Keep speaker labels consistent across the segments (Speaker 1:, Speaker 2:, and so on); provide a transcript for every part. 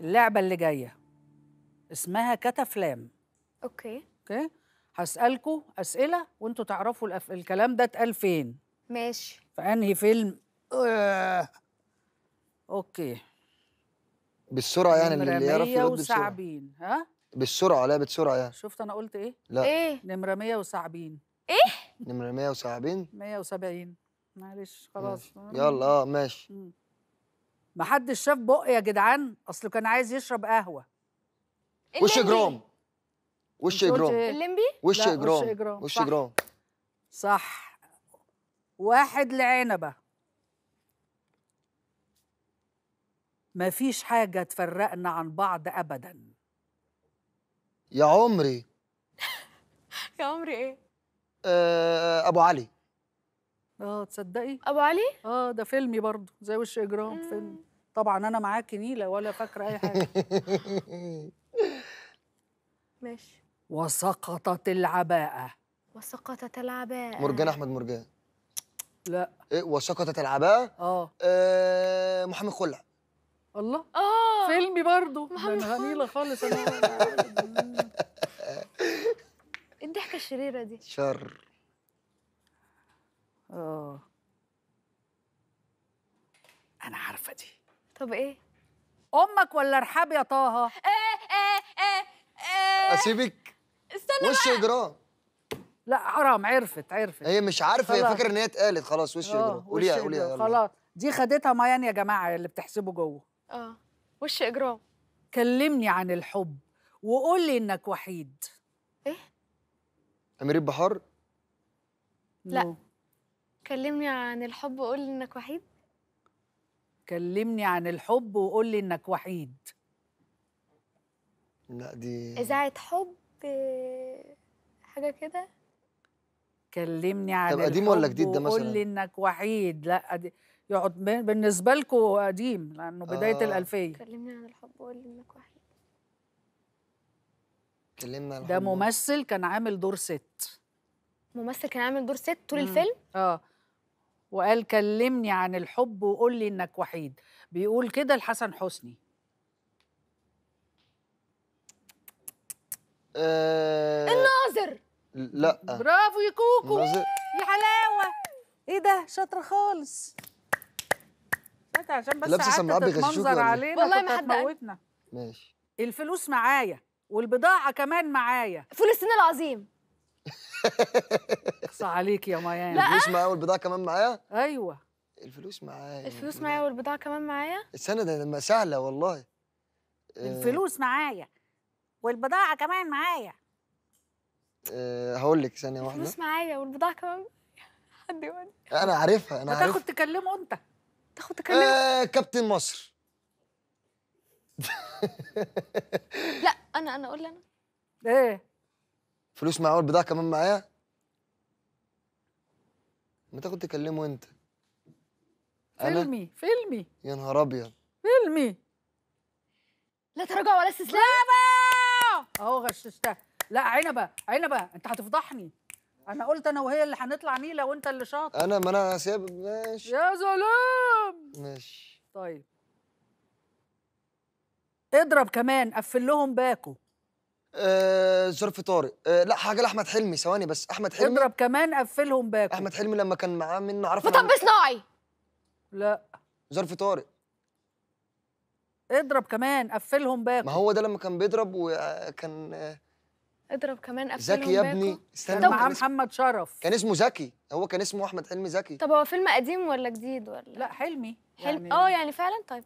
Speaker 1: اللعبه اللي جايه اسمها كتافلام اوكي اوكي هسالكوا اسئله وانتوا تعرفوا الأف... الكلام ده اتقال فين ماشي في انهي فيلم آه. اوكي
Speaker 2: بالسرعه يعني اللي يعرف يرد وصعبين ها بالسرعه لا بسرعه يعني
Speaker 1: شفت انا قلت ايه لا ايه نمره 100 وصعبين ايه
Speaker 2: نمره 100 وصعبين
Speaker 1: 170 معلش خلاص ماشي. يلا اه ماشي م. محدش شاف بق يا جدعان اصله كان عايز يشرب قهوه
Speaker 2: وش اجرام وش اجرام إيه؟ الليمبي وش اجرام وش اجرام
Speaker 1: صح واحد لعنبه مفيش حاجه تفرقنا عن بعض ابدا
Speaker 2: يا عمري يا عمري ايه آه، ابو علي اه
Speaker 1: تصدقي؟ ابو علي؟ اه ده فيلمي برضه زي وش اجرام فيلم طبعا انا معاك نيله ولا فاكره اي حاجه
Speaker 2: ماشي وسقطت العباءه
Speaker 1: وسقطت العباءه مرجان احمد
Speaker 2: مرجان لا إيه وسقطت العباءه اه, آه، محمد خلع الله
Speaker 1: اه فيلمي برضه انا نيله
Speaker 2: خالص انا
Speaker 1: الضحكه الشريره دي
Speaker 2: شر
Speaker 1: طب ايه امك ولا رحاب يا طه إيه،
Speaker 2: إيه، إيه، اسيبك استنى وش اجرام لا حرام عرفت عرفت هي مش عارفه هي فاكره ان هي اتقالت خلاص وش آه، اجرام قوليها قوليها خلاص
Speaker 1: دي خدتها مايان يا جماعه اللي بتحسبه جوه اه وش اجرام كلمني عن الحب وقول لي انك وحيد ايه امير بحار لا كلمني عن الحب وقول لي انك وحيد كلمني عن الحب وقول لي انك وحيد
Speaker 2: لا دي
Speaker 1: اذاعه حب حاجه كده كلمني عن طب قديم ولا جديد ده مثلا وقول لي انك وحيد لا دي يقعد بالنسبه لكم قديم لانه بدايه آه. الالفيه كلمني عن الحب وقول لي انك وحيد عن ده ممثل كان عامل دور ست ممثل كان عامل دور ست طول مم. الفيلم اه وقال كلمني عن الحب وقول لي انك وحيد بيقول كده لحسن حسني
Speaker 2: أه الناظر لا برافو
Speaker 1: يا كوكو يا حلاوه ايه ده شاطره خالص عشان بس لابسه سماعات بغشوك إيه؟ علينا والله ما حد ماشي الفلوس معايا والبضاعه كمان معايا فلسطين العظيم
Speaker 2: اقصى عليك يا ميان الفلوس معايا والبضاعه كمان معايا ايوه الفلوس معايا الفلوس
Speaker 1: معايا والبضاعه كمان معايا
Speaker 2: السنه ده سهله والله آه. الفلوس
Speaker 1: معايا والبضاعه كمان معايا
Speaker 2: آه، هقول لك ثانيه واحده الفلوس
Speaker 1: معايا والبضاعه كمان حد يقول
Speaker 2: انا عارفها انا عارفها تاخد
Speaker 1: تكلمه انت
Speaker 2: تاخد تكلمه آه كابتن مصر
Speaker 1: لا انا انا اقول انا ايه
Speaker 2: فلوس معاه والبضاعه كمان معايا؟ ما تاخد تكلمه انت أنا؟ فيلمي فيلمي يا نهار ابيض فيلمي لا
Speaker 1: تراجع ولا استسلام برافو اهو غششتها لا عنبه عنبه انت هتفضحني انا قلت انا وهي اللي هنطلع نيله وانت اللي شاطر انا ما
Speaker 2: انا سايب ماشي يا
Speaker 1: ظلام
Speaker 2: ماشي طيب اضرب كمان قفل لهم باكو آه، ظرف طارق آه، لا حاجه لاحمد حلمي ثواني بس احمد حلمي اضرب كمان قفلهم باكو احمد حلمي لما كان معاه منه عرفنا مطب صناعي لا ظرف طارق اضرب كمان قفلهم باكو ما هو ده لما كان بيضرب وكان اضرب
Speaker 1: كمان قفلهم باكو زكي يا ابني استنى معاه محمد
Speaker 2: شرف كان اسمه زكي هو كان اسمه احمد حلمي زكي
Speaker 1: طب هو فيلم قديم ولا جديد ولا لا حلمي حلمي يعني اه يعني فعلا طيب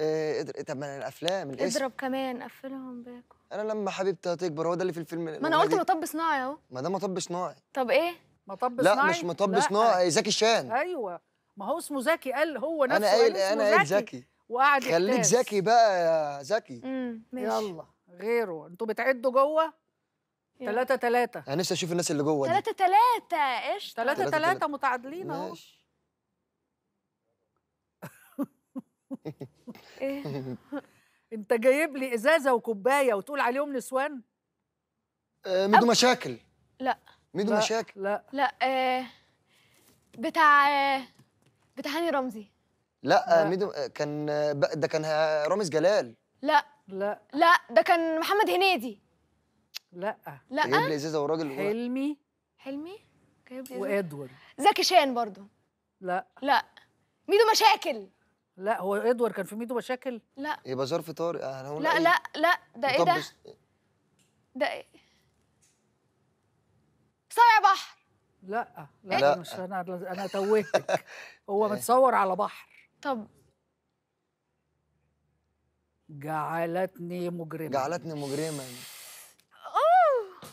Speaker 2: إيه طب ما الافلام الاسم اضرب
Speaker 1: كمان قفلهم باكو
Speaker 2: انا لما حبيبتي هتكبر هو ده اللي في الفيلم ما انا قلت
Speaker 1: مطب صناعي اهو
Speaker 2: ما ده مطب صناعي
Speaker 1: طب ايه مطب صناعي لا مش مطب صناعي زكي شان ايوه ما هو اسمه زكي قال هو نفسه انا قايل انا قايل زكي وقعد خليك زكي
Speaker 2: بقى يا زكي
Speaker 1: امم يلا غيره انتوا بتعدوا جوه تلاتة تلاتة
Speaker 2: أنا نفسي أشوف الناس اللي جوه تلاتة
Speaker 1: تلاتة إيش تلاتة تلاتة متعادلين أهو إيه انت جايب لي ازازه وكوبايه وتقول عليهم نسوان
Speaker 2: آه، ميدو مشاكل
Speaker 1: لا ميدو لا. مشاكل لا لا آه، بتاع آه، بتاع هاني رمزي
Speaker 2: لا, لا. ميدو كان ده كان رامز جلال
Speaker 1: لا لا لا ده كان محمد هنيدي لا لا جايب لي ازازه وراجل حلمي حلمي جايب لي وادور زكي شان برضو لا لا ميدو مشاكل لا هو ادوار كان في ميدو مشاكل لا
Speaker 2: يبقى ظرف طارق انا آه، هقول لا إيه؟ لا
Speaker 1: لا ده ايه ده ده ايه صايع بحر لا لا, لا مش انا انا توهتك هو إيه؟ متصور على بحر طب جعلتني مجرما جعلتني مجرما اوه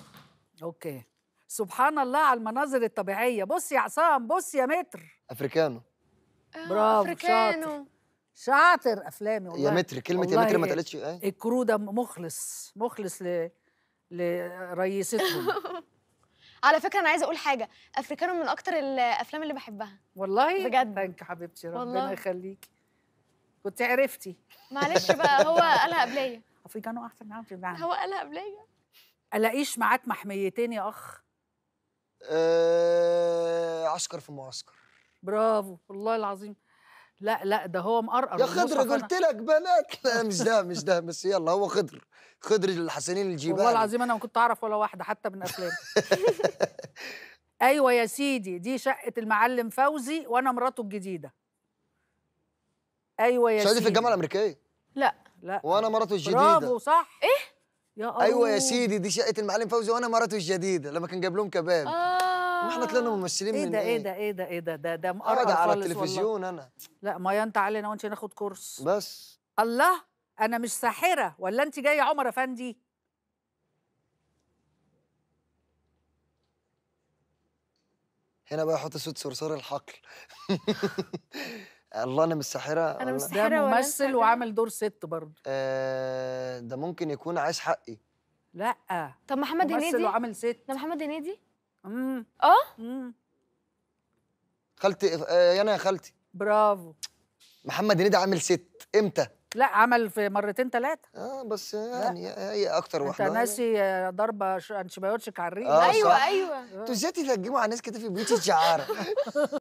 Speaker 1: اوكي سبحان الله على المناظر الطبيعيه بص يا عصام بص يا متر افريكانو آه، برافو افريكانو شاطر. شاطر افلامي والله يا متر كلمه يا متر ما اتقالتش ايه الكرو ده مخلص مخلص ل لرئيستهم على فكره انا عايزه اقول حاجه افريكانو من اكتر الافلام اللي بحبها والله بجد ثانك حبيبتي ربنا والله. يخليكي كنت عرفتي معلش بقى هو قالها قبليا افريكانو احسن نعم في هو قالها قبليا الاقيش معاك محميتين يا اخ أه... عسكر في معسكر برافو والله العظيم لا لا ده هو مقرقر يا خضر قلت
Speaker 2: لك بنات لا مش ده مش ده بس يلا هو خضر خضر الحسنين الجيبان والله العظيم انا ما كنت اعرف ولا واحده
Speaker 1: حتى من افلام ايوه يا سيدي دي شقه المعلم فوزي وانا مراته الجديده ايوه يا سيدي في الجامعه الامريكيه لا
Speaker 2: لا وانا مراته الجديده برافو
Speaker 1: صح ايه يا أوه. ايوه يا سيدي
Speaker 2: دي شقه المعلم فوزي وانا مراته الجديده لما كان جاب لهم كباب آه.
Speaker 1: ما احنا طلعنا ممثلين إيه من ده إيه, ايه ده ايه ده ايه ده ده ده مقرب على التلفزيون انا لا ما انت انا وانت ناخد كورس بس الله انا مش ساحره ولا انت جايه عمر افندي
Speaker 2: هنا بقى احط صوت صرصار الحقل الله انا مش ساحره انا مش ساحره ده ممثل وعامل دور ست برضه آه ده ممكن يكون عايز حقي
Speaker 1: لا طب محمد هنيدي ممثل وعامل ست ده محمد هنيدي اه
Speaker 2: خالتي آه، يا انا يا خالتي برافو محمد هنيدي عامل ست امتى
Speaker 1: لا عمل في مرتين ثلاثه اه بس يعني لا. يعني هي
Speaker 2: اكتر واحده انت آه، ناسي
Speaker 1: ضربه انشبايوتشيك على الريق آه ايوه ايوه انتوا ازاي
Speaker 2: تهجموا على ناس كده في بيوت الشعاره